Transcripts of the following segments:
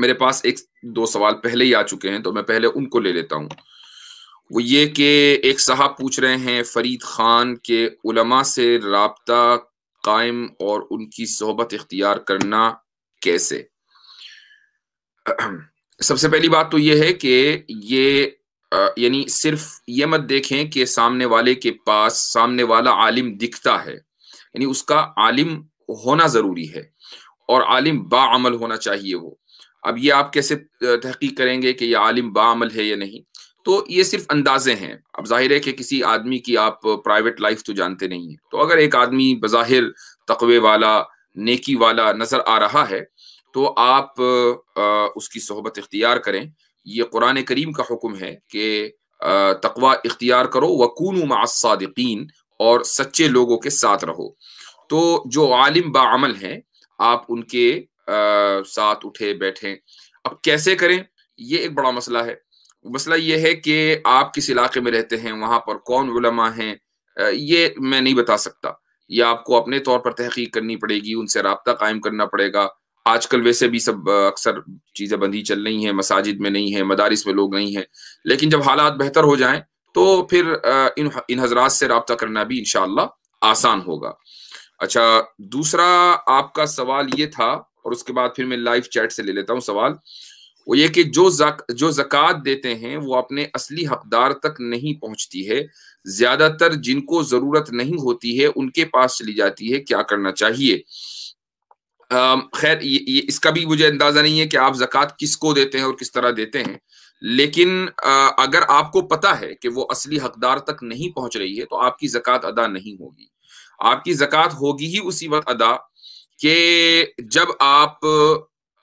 मेरे पास एक दो सवाल पहले ही आ चुके हैं तो मैं पहले उनको ले लेता हूँ वो ये कि एक साहब पूछ रहे हैं फरीद खान के उलमा से रबता कायम और उनकी सोहबत इख्तियार करना कैसे सबसे पहली बात तो ये है कि ये यानी सिर्फ ये मत देखें कि सामने वाले के पास सामने वाला आलिम दिखता है यानी उसका आलिम होना ज़रूरी है और आलिम बामल होना चाहिए वो अब ये आप कैसे तहकीक करेंगे कि ये आलिम बामल है या नहीं तो ये सिर्फ अंदाजे हैं अब जाहिर है कि किसी आदमी की आप प्राइवेट लाइफ तो जानते नहीं है तो अगर एक आदमी बज़ाहिर तकवे वाला नेकी वाला नज़र आ रहा है तो आप आ, उसकी सोहबत इख्तियार करें ये कुरान करीम का हुक्म है कि तकवा इख्तियार करो वकून मासादीन और सच्चे लोगों के साथ रहो तो जो आलिम बामल हैं आप उनके साथ उठे बैठे अब कैसे करें ये एक बड़ा मसला है मसला ये है कि आप किस इलाके में रहते हैं वहां पर कौन उलमा हैं ये मैं नहीं बता सकता ये आपको अपने तौर पर तहकीक करनी पड़ेगी उनसे रबता कायम करना पड़ेगा आजकल वैसे भी सब अक्सर चीज़ें बंदी चल रही हैं मसाजिद में नहीं है मदारिस में लोग नहीं हैं लेकिन जब हालात बेहतर हो जाएं तो फिर इन इन हजरात से रबता करना भी इन आसान होगा अच्छा दूसरा आपका सवाल ये था उसके बाद फिर मैं लाइव चैट से ले लेता हूँ सवाल वो ये कि जो जक, जो जक़ात देते हैं वो अपने असली हकदार तक नहीं पहुंचती है ज्यादातर जिनको जरूरत नहीं होती है उनके पास चली जाती है क्या करना चाहिए खैर ये, ये इसका भी मुझे अंदाजा नहीं है कि आप जक़ात किसको देते हैं और किस तरह देते हैं लेकिन आ, अगर आपको पता है कि वो असली हकदार तक नहीं पहुंच रही है तो आपकी जक़ात अदा नहीं होगी आपकी जक़ात होगी ही उसी वक्त अदा कि जब आप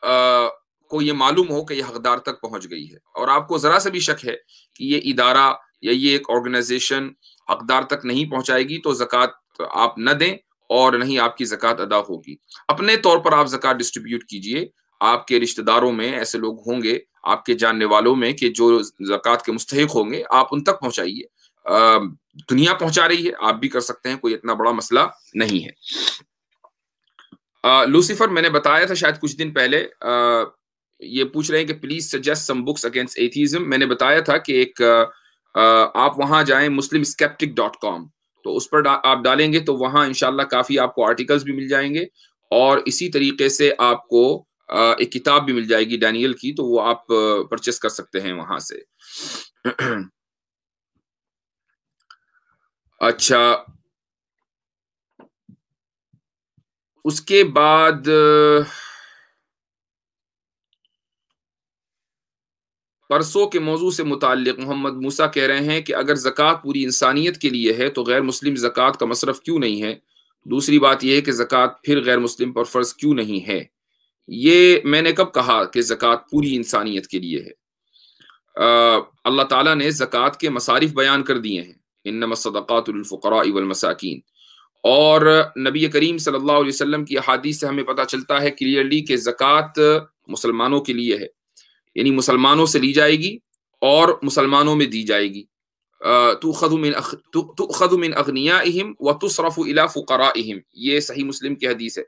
आ, को ये मालूम हो कि ये हकदार तक पहुंच गई है और आपको ज़रा सा भी शक है कि ये इदारा या ये एक ऑर्गेनाइजेशन हकदार तक नहीं पहुंचाएगी तो ज़क़़त आप न दें और नहीं आपकी ज़क़़त अदा होगी अपने तौर पर आप ज़क़़त डिस्ट्रीब्यूट कीजिए आपके रिश्तेदारों में ऐसे लोग होंगे आपके जानने वालों में कि जो ज़क़़त के मुस्तक होंगे आप उन तक पहुँचाइए दुनिया पहुंचा रही है आप भी कर सकते हैं कोई इतना बड़ा मसला नहीं है लूसीफर मैंने बताया था शायद कुछ दिन पहले आ, ये पूछ रहे हैं कि please suggest some books against atheism मैंने बताया था कि एक आ, आप वहां जाए मुस्लिम स्केप्टिक डॉट कॉम तो उस पर डा, आप डालेंगे तो वहां इनशाला काफी आपको आर्टिकल्स भी मिल जाएंगे और इसी तरीके से आपको आ, एक किताब भी मिल जाएगी डैनियल की तो वो आप परचेस कर सकते हैं वहां से अच्छा उसके बाद परसों के मौजू से मुतल मोहम्मद मूसा कह रहे हैं कि अगर जक़ात पूरी इंसानियत के लिए है तो गैर मुस्लिम जक़ात का मसरफ क्यों नहीं है दूसरी बात यह है कि जक़ात फिर गैर मुस्लिम पर फ़र्ज़ क्यों नहीं है ये मैंने कब कहा कि ज़क़़त पूरी इंसानियत के लिए है अल्लाह ताला ने जक़ात के मसारिफ बयान कर दिए हैं इन नमसदातफ़रा इबलमसाकिन और नबी करीम सल्लल्लाहु अलैहि वसल्लम की अहादीस से हमें पता चलता है क्लियरली कि जक़ात मुसलमानों के लिए है यानी मुसलमानों से ली जाएगी और मुसलमानों में दी जाएगी तो मिन अग्निया अहम व तुसरफ़ अला फ़ुकरा अहम ये सही मुस्लिम की हदीस है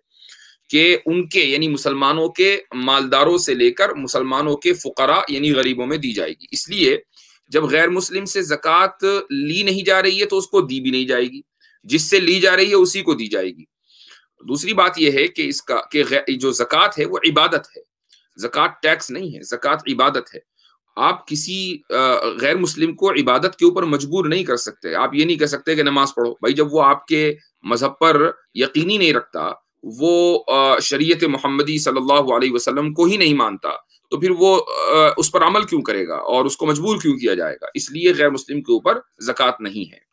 कि उनके यानी मुसलमानों के मालदारों से लेकर मुसलमानों के फ़ुकरा यानी गरीबों में दी जाएगी इसलिए जब गैर मुस्लिम से ज़क़़त ली नहीं जा रही है तो उसको दी भी नहीं जाएगी जिससे ली जा रही है उसी को दी जाएगी दूसरी बात यह है कि इसका कि जो जक़ात है वो इबादत है जक़ात टैक्स नहीं है जक़ात इबादत है आप किसी गैर मुस्लिम को इबादत के ऊपर मजबूर नहीं कर सकते आप ये नहीं कह सकते कि नमाज पढ़ो भाई जब वो आपके मजहब पर यकीनी नहीं रखता वो शरीयत मोहम्मदी सल्लल्लाहु अलैहि वसल्लम को ही नहीं मानता तो फिर वो उस पर अमल क्यों करेगा और उसको मजबूर क्यों किया जाएगा इसलिए गैर मुस्लिम के ऊपर जक़ात नहीं है